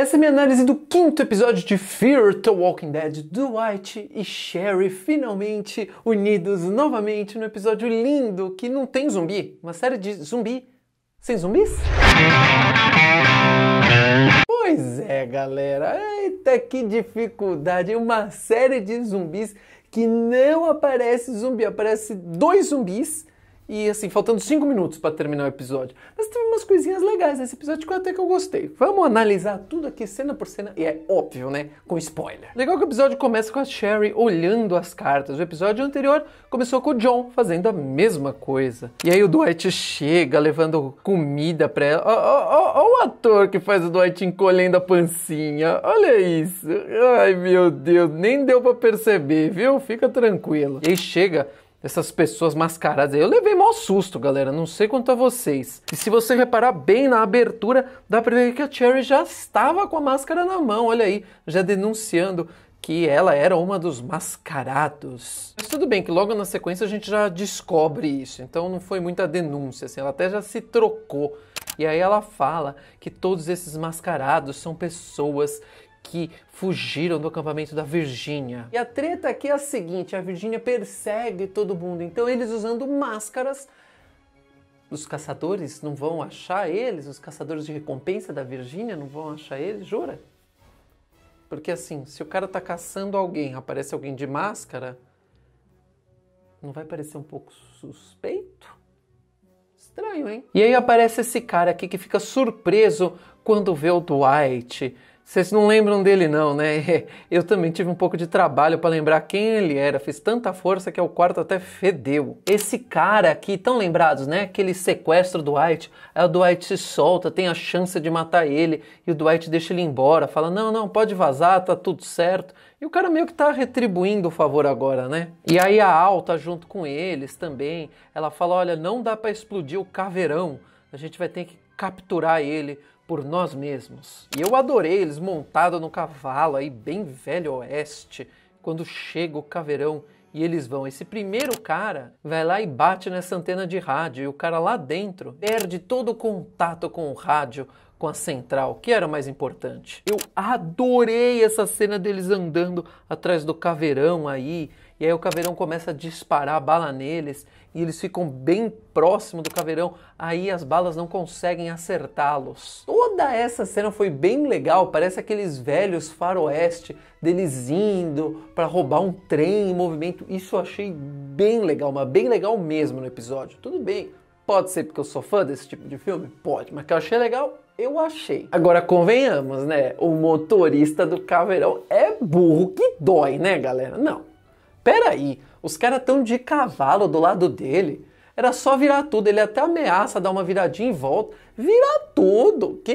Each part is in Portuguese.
Essa é minha análise do quinto episódio de Fear the Walking Dead. Dwight e Sherry finalmente unidos novamente no episódio lindo que não tem zumbi. Uma série de zumbi sem zumbis? Pois é, galera. Eita, que dificuldade. Uma série de zumbis que não aparece zumbi, aparece dois zumbis e assim, faltando cinco minutos para terminar o episódio. Mas teve umas coisinhas legais nesse episódio que até que eu gostei. Vamos analisar tudo aqui cena por cena e é óbvio, né? Com spoiler. Legal que o episódio começa com a Sherry olhando as cartas. O episódio anterior começou com o John fazendo a mesma coisa. E aí o Dwight chega levando comida para ela. Ó, ó, ó, o ator que faz o Dwight encolhendo a pancinha. Olha isso. Ai, meu Deus, nem deu para perceber, viu? Fica tranquilo. E aí chega essas pessoas mascaradas. Eu levei mau susto, galera. Não sei quanto a vocês. E se você reparar bem na abertura, dá pra ver que a Cherry já estava com a máscara na mão. Olha aí, já denunciando que ela era uma dos mascarados. Mas tudo bem que logo na sequência a gente já descobre isso. Então não foi muita denúncia, assim. Ela até já se trocou. E aí ela fala que todos esses mascarados são pessoas que fugiram do acampamento da Virgínia. E a treta aqui é a seguinte: a Virgínia persegue todo mundo, então eles usando máscaras. Os caçadores não vão achar eles, os caçadores de recompensa da Virgínia não vão achar eles, jura? Porque assim, se o cara tá caçando alguém, aparece alguém de máscara, não vai parecer um pouco suspeito? Estranho, hein? E aí aparece esse cara aqui que fica surpreso quando vê o Dwight vocês não lembram dele não, né? Eu também tive um pouco de trabalho para lembrar quem ele era. Fiz tanta força que o quarto até fedeu. Esse cara aqui, tão lembrados, né? Aquele sequestro do Dwight. Aí o Dwight se solta, tem a chance de matar ele. E o Dwight deixa ele embora. Fala, não, não, pode vazar, tá tudo certo. E o cara meio que tá retribuindo o favor agora, né? E aí a Al tá junto com eles também. Ela fala, olha, não dá para explodir o caveirão a gente vai ter que capturar ele por nós mesmos. E eu adorei eles montados no cavalo aí bem velho oeste, quando chega o caveirão e eles vão. Esse primeiro cara vai lá e bate nessa antena de rádio, e o cara lá dentro perde todo o contato com o rádio, com a central, que era o mais importante. Eu adorei essa cena deles andando atrás do caveirão aí, e aí o caveirão começa a disparar a bala neles e eles ficam bem próximo do caveirão, aí as balas não conseguem acertá-los. Toda essa cena foi bem legal, parece aqueles velhos faroeste deles indo para roubar um trem em movimento. Isso eu achei bem legal, mas bem legal mesmo no episódio. Tudo bem, Pode ser porque eu sou fã desse tipo de filme? Pode, mas que eu achei legal, eu achei. Agora convenhamos, né? O motorista do caveirão é burro que dói, né, galera? Não, peraí, os caras estão de cavalo do lado dele. Era só virar tudo, ele até ameaça dar uma viradinha em volta. Virar tudo! Que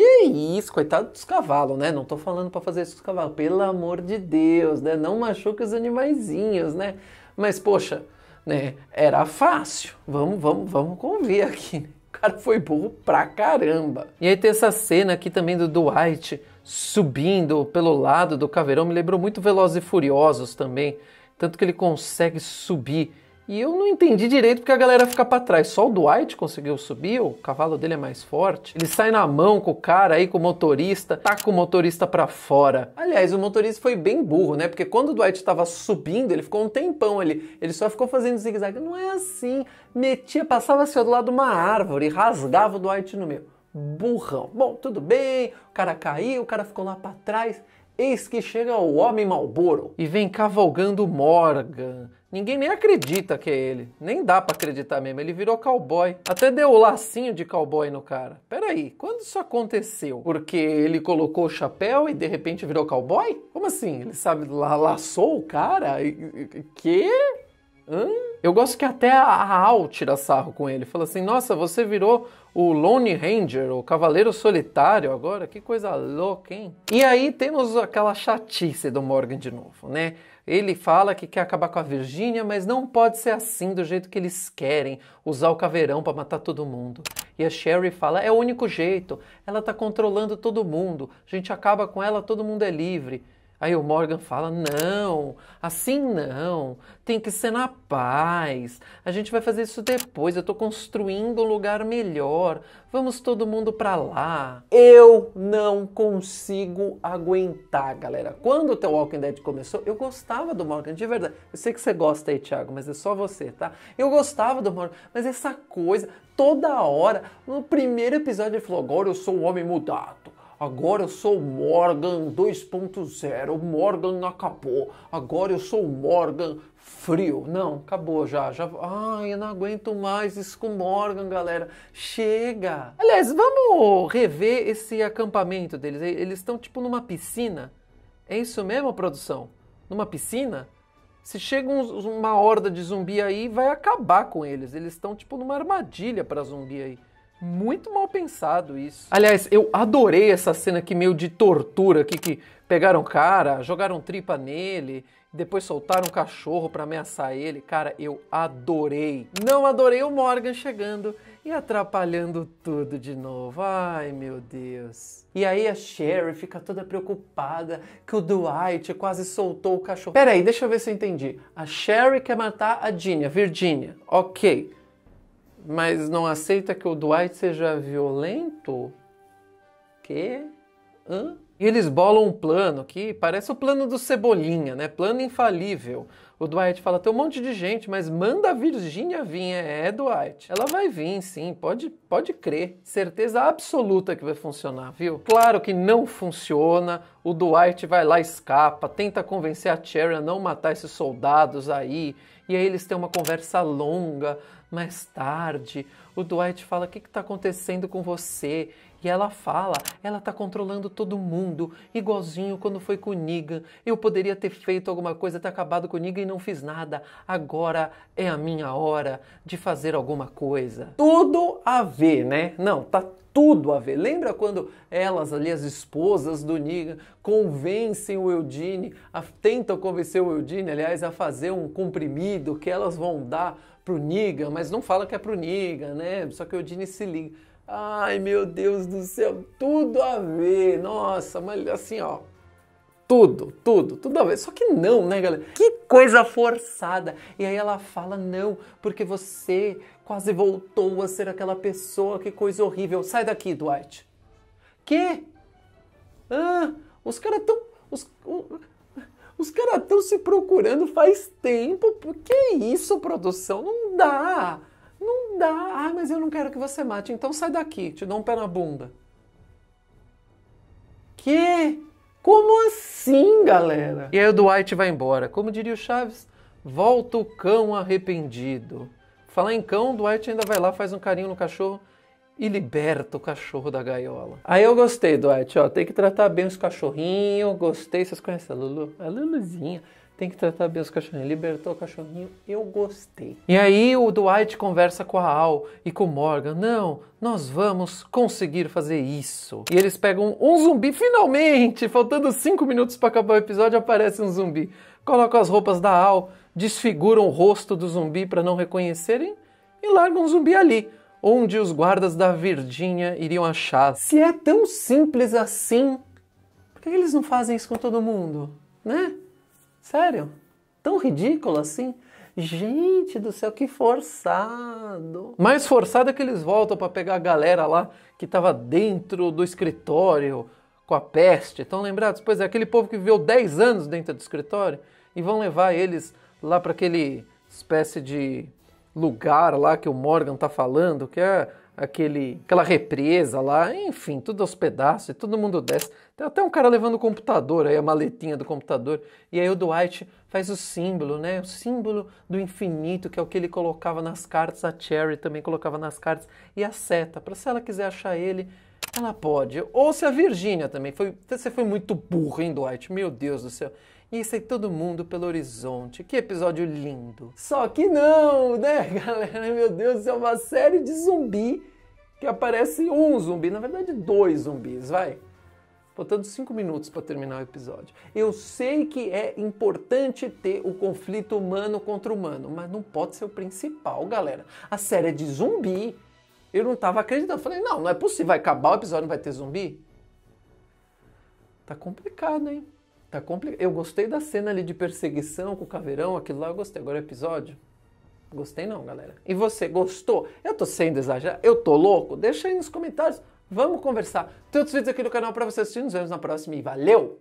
isso, coitado dos cavalos, né? Não tô falando para fazer isso com os cavalos, pelo amor de Deus, né? Não machuque os animaizinhos, né? Mas, poxa, né? Era fácil. Vamos, vamos, vamos convir aqui, né? O cara foi burro pra caramba. E aí tem essa cena aqui também do Dwight subindo pelo lado do caveirão, me lembrou muito Velozes e Furiosos também, tanto que ele consegue subir. E eu não entendi direito porque a galera fica para trás. Só o Dwight conseguiu subir, o cavalo dele é mais forte. Ele sai na mão com o cara aí, com o motorista, taca tá o motorista para fora. Aliás, o motorista foi bem burro, né? Porque quando o Dwight estava subindo, ele ficou um tempão ali. Ele só ficou fazendo zigue-zague. Não é assim. Metia, passava assim do lado de uma árvore, rasgava o Dwight no meio. Burrão. Bom, tudo bem, o cara caiu, o cara ficou lá para trás. Eis que chega o homem Malboro e vem cavalgando Morgan. Ninguém nem acredita que é ele. Nem dá para acreditar mesmo, ele virou cowboy. Até deu o lacinho de cowboy no cara. Peraí, quando isso aconteceu? Porque ele colocou o chapéu e de repente virou cowboy? Como assim? Ele sabe, la laçou o cara? Que? Hã? Eu gosto que até a Al tira sarro com ele. Fala assim: nossa, você virou o Lone Ranger, o Cavaleiro Solitário agora? Que coisa louca, hein? E aí temos aquela chatice do Morgan de novo, né? Ele fala que quer acabar com a Virgínia, mas não pode ser assim do jeito que eles querem, usar o caveirão para matar todo mundo. E a Sherry fala: "É o único jeito. Ela tá controlando todo mundo. A gente acaba com ela, todo mundo é livre." Aí o Morgan fala: não, assim não, tem que ser na paz. A gente vai fazer isso depois. Eu estou construindo um lugar melhor. Vamos todo mundo para lá. Eu não consigo aguentar, galera. Quando o The Walking Dead começou, eu gostava do Morgan, de verdade. Eu sei que você gosta aí, Thiago, mas é só você, tá? Eu gostava do Morgan, mas essa coisa, toda hora, no primeiro episódio ele falou: agora eu sou um homem mudado Agora eu sou Morgan 2.0, Morgan acabou. Agora eu sou Morgan frio. Não, acabou já, já. Ai, eu não aguento mais isso com Morgan, galera. Chega. Aliás, vamos rever esse acampamento deles. Eles estão tipo numa piscina. É isso mesmo, produção? Numa piscina? Se chega uma horda de zumbi aí, vai acabar com eles. Eles estão tipo numa armadilha para zumbi aí. Muito mal pensado isso. Aliás, eu adorei essa cena aqui meio de tortura aqui, que pegaram o cara, jogaram tripa nele, depois soltaram um cachorro para ameaçar ele. Cara, eu adorei. Não adorei o Morgan chegando e atrapalhando tudo de novo. Ai, meu Deus. E aí a Sherry fica toda preocupada que o Dwight quase soltou o cachorro. Peraí, deixa eu ver se eu entendi. A Sherry quer matar a Virginia. Virginia, ok mas não aceita que o Dwight seja violento? Que? Hã? E eles bolam um plano que parece o plano do Cebolinha, né? Plano infalível. O Dwight fala: tem um monte de gente, mas manda a Virgínia vir. É, é, Dwight. Ela vai vir, sim, pode, pode crer. Certeza absoluta que vai funcionar, viu? Claro que não funciona. O Dwight vai lá, escapa, tenta convencer a Cherry a não matar esses soldados aí. E aí eles têm uma conversa longa. Mais tarde, o Dwight fala: O que está acontecendo com você? E ela fala, ela tá controlando todo mundo, igualzinho quando foi com o Negan. Eu poderia ter feito alguma coisa, ter acabado com o Negan e não fiz nada. Agora é a minha hora de fazer alguma coisa. Tudo a ver, né? Não, tá tudo a ver. Lembra quando elas ali, as esposas do Negan, convencem o Eudine, a, tentam convencer o Eudine, aliás, a fazer um comprimido que elas vão dar pro Negan, mas não fala que é pro Negan, né? Só que o Eudine se liga. Ai, meu Deus do céu, tudo a ver. Nossa, mas assim, ó. Tudo, tudo, tudo a ver. Só que não, né, galera? Que coisa forçada. E aí ela fala: "Não, porque você quase voltou a ser aquela pessoa. Que coisa horrível. Sai daqui, Dwight." Que? Ah, os caras tão os, os caras tão se procurando faz tempo. Por que isso, produção? Não dá dá. Ah, mas eu não quero que você mate. Então sai daqui, te dou um pé na bunda. Que? Como assim, galera? E aí o Dwight vai embora. Como diria o Chaves, volta o cão arrependido. Falar em cão, o Dwight ainda vai lá, faz um carinho no cachorro e liberta o cachorro da gaiola. Aí eu gostei, Dwight, ó, tem que tratar bem os cachorrinhos, gostei, vocês conhecem a Lulu? A Luluzinha tem que tratar bem os cachorrinhos. Libertou o cachorrinho, eu gostei. E aí o Dwight conversa com a Al e com o Morgan. Não, nós vamos conseguir fazer isso. E eles pegam um zumbi, finalmente! Faltando cinco minutos para acabar o episódio, aparece um zumbi. Colocam as roupas da Al, desfiguram o rosto do zumbi para não reconhecerem e largam um zumbi ali onde os guardas da Virgínia iriam achar. Se é tão simples assim, por que eles não fazem isso com todo mundo, né? Sério? Tão ridículo assim? Gente do céu, que forçado! Mais forçado é que eles voltam para pegar a galera lá que estava dentro do escritório com a peste. Estão lembrados? Pois é, aquele povo que viveu 10 anos dentro do escritório e vão levar eles lá para aquele espécie de lugar lá que o Morgan tá falando, que é aquele, aquela represa lá, enfim, tudo aos pedaços, e todo mundo desce. Tem até um cara levando o computador, aí a maletinha do computador, e aí o Dwight faz o símbolo, né? O símbolo do infinito, que é o que ele colocava nas cartas, a Cherry também colocava nas cartas, e a seta, para se ela quiser achar ele, ela pode. Ou se a Virgínia também, foi, você foi muito burro, hein, Dwight? Meu Deus do céu e aí, todo mundo pelo horizonte. Que episódio lindo! Só que não, né, galera? Meu Deus, é uma série de zumbi que aparece um zumbi, na verdade, dois zumbis, vai. Faltando cinco minutos para terminar o episódio. Eu sei que é importante ter o conflito humano contra humano, mas não pode ser o principal, galera. A série é de zumbi. Eu não tava acreditando. Falei, não, não é possível. Vai acabar o episódio, não vai ter zumbi? Tá complicado, hein? Tá complicado. Eu gostei da cena ali de perseguição com o caveirão, aquilo lá eu gostei. Agora o episódio. Gostei não, galera. E você, gostou? Eu tô sendo exagerado? Eu tô louco? Deixa aí nos comentários. Vamos conversar. Tem outros vídeos aqui no canal para você assistir. Nos vemos na próxima e valeu!